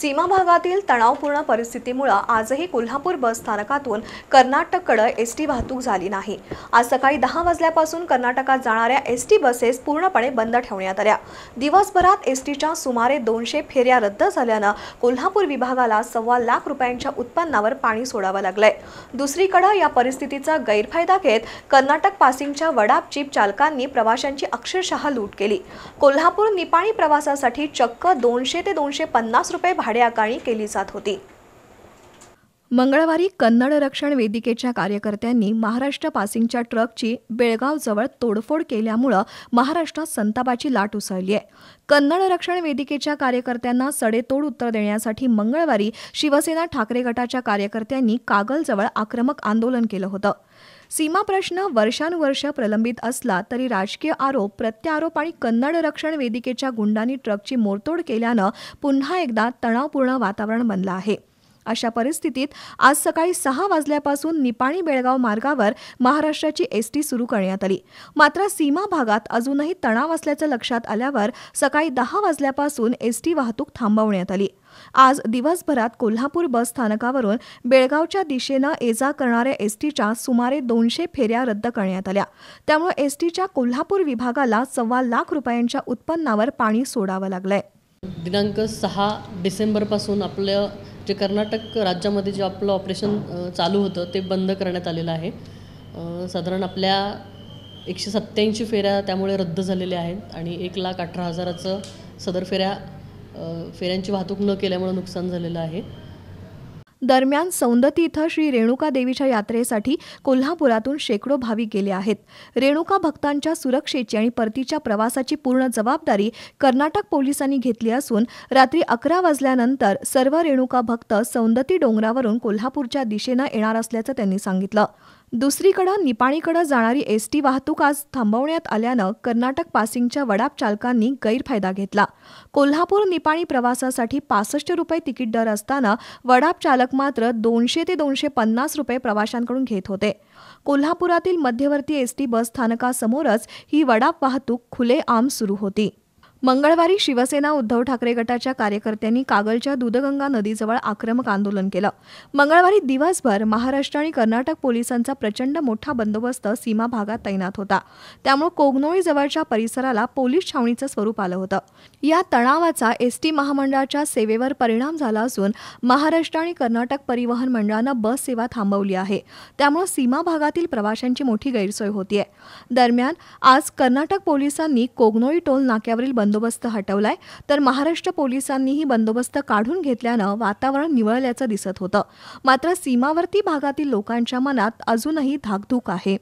सीमा भागातील तणावपूर्ण परिस्थितीमुळे आजही कोल्हापूर बस स्थानकातून कर्नाटककडे एस टी वाहतूक झाली नाही आज सकाळी दहा वाजल्यापासून कर्नाटकात जाणाऱ्या एस टी बसेस पूर्णपणे बंद ठेवण्यात आल्या दिवसभरात एस टीच्या सुमारे दोनशे फेऱ्या रद्द झाल्यानं कोल्हापूर विभागाला सव्वा लाख रुपयांच्या उत्पन्नावर पाणी सोडावं लागलंय दुसरीकडे या परिस्थितीचा गैरफायदा घेत कर्नाटक पासिंगच्या वडाप जीप चालकांनी प्रवाशांची अक्षरशः लूट केली कोल्हापूर निपाणी प्रवासासाठी चक्क दोनशे ते दोनशे पन्नास रुपये भाड्याकाळी केली जात होती मंगळवारी कन्नड रक्षण वेदिकेच्या कार्यकर्त्यांनी महाराष्ट्र पासिंगच्या ट्रकची बेळगावजवळ तोडफोड केल्यामुळं महाराष्ट्रात संतापाची लाट उसळली आहे कन्नड रक्षण वेदिकेच्या कार्यकर्त्यांना सडेतोड उत्तर देण्यासाठी मंगळवारी शिवसेना ठाकरे गटाच्या कार्यकर्त्यांनी कागलजवळ आक्रमक आंदोलन केलं होतं सीमा प्रश्न वर्षानुवर्ष प्रलंबित असला तरी राजकीय आरोप प्रत्यारोप आणि कन्नड रक्षण वेदिकेच्या गुंडांनी ट्रकची मोडतोड केल्यानं पुन्हा एकदा तणावपूर्ण वातावरण बनलं आहे अशा परिस्थितीत आज सकाळी सहा वाजल्यापासून निपाणी बेळगाव मार्गावर महाराष्ट्राची एसटी सुरू करण्यात आली मात्र सीमा भागात अजूनही तणाव असल्याचं लक्षात आल्यावर सकाळी दहा वाजल्यापासून एसटी वाहतूक थांबवण्यात आली आज दिवसभरात कोल्हापूर बस स्थानकावरून बेळगावच्या दिशेनं ये जा करणाऱ्या एसटीच्या सुमारे दोनशे फेऱ्या रद्द करण्यात आल्या त्यामुळे एसटीच्या कोल्हापूर विभागाला सव्वा लाख रुपयांच्या उत्पन्नावर पाणी सोडावं लागलंय दिनांक सहा डिसेंबरपासून आपलं जे कर्नाटक राज्यामध्ये जे आपलं ऑपरेशन चालू होतं ते बंद करण्यात आलेलं आहे साधारण आपल्या एकशे सत्त्याऐंशी फेऱ्या त्यामुळे रद्द झालेल्या आहेत आणि एक लाख अठरा हजाराचं सदर फेऱ्या फेऱ्यांची वाहतूक न केल्यामुळे नुकसान झालेलं आहे दरम्यान सौंदती इथं श्री रेणुका देवीच्या यात्रेसाठी कोल्हापुरातून शेकडो भाविक गेले आहेत रेणुका भक्तांच्या सुरक्षेची आणि परतीच्या प्रवासाची पूर्ण जबाबदारी कर्नाटक पोलिसांनी घेतली असून रात्री अकरा वाजल्यानंतर सर्व रेणुका भक्त सौंदती डोंगरावरून कोल्हापूरच्या दिशेनं येणार असल्याचं त्यांनी सांगितलं दुसरीकडं निपाणीकडे जाणारी एस टी वाहतूक आज थांबवण्यात आल्यानं कर्नाटक पासिंगच्या वडाप चालकांनी गैरफायदा घेतला कोल्हापूर निपाणी प्रवासासाठी पासष्ट रुपये तिकीट दर असताना वडाप चालक मात्र दोनशे ते दोनशे पन्नास रुपये प्रवाशांकडून घेत होते कोल्हापुरातील मध्यवर्ती एस टी बस स्थानकासमोरच ही वडाप वाहतूक खुले आम सुरू होती मंगळवारी शिवसेना उद्धव ठाकरे गटाच्या कार्यकर्त्यांनी कागलच्या दूधगंगा नदीजवळ आक्रमक आंदोलन केलं मंगळवारी दिवसभर महाराष्ट्र आणि कर्नाटक पोलिसांचा प्रचंड मोठा बंदोबस्त सीमा भागात तैनात होता त्यामुळे जवळच्या परिसराला पोलीस छावणीचं स्वरूप आलं होतं या तणावाचा एसटी महामंडळाच्या सेवेवर परिणाम झाला असून महाराष्ट्र आणि कर्नाटक परिवहन मंडळानं बस सेवा थांबवली आहे त्यामुळे सीमा भागातील प्रवाशांची मोठी गैरसोय होतीये दरम्यान आज कर्नाटक पोलिसांनी कोगनोळी टोल नाक्यावरील बंद बंदोबस्त हटवलाय तर महाराष्ट्र पोलिसांनीही बंदोबस्त काढून घेतल्यानं वातावरण निवळल्याचं दिसत होतं मात्र सीमावर्ती भागातील लोकांच्या मनात अजूनही धाकधूक आहे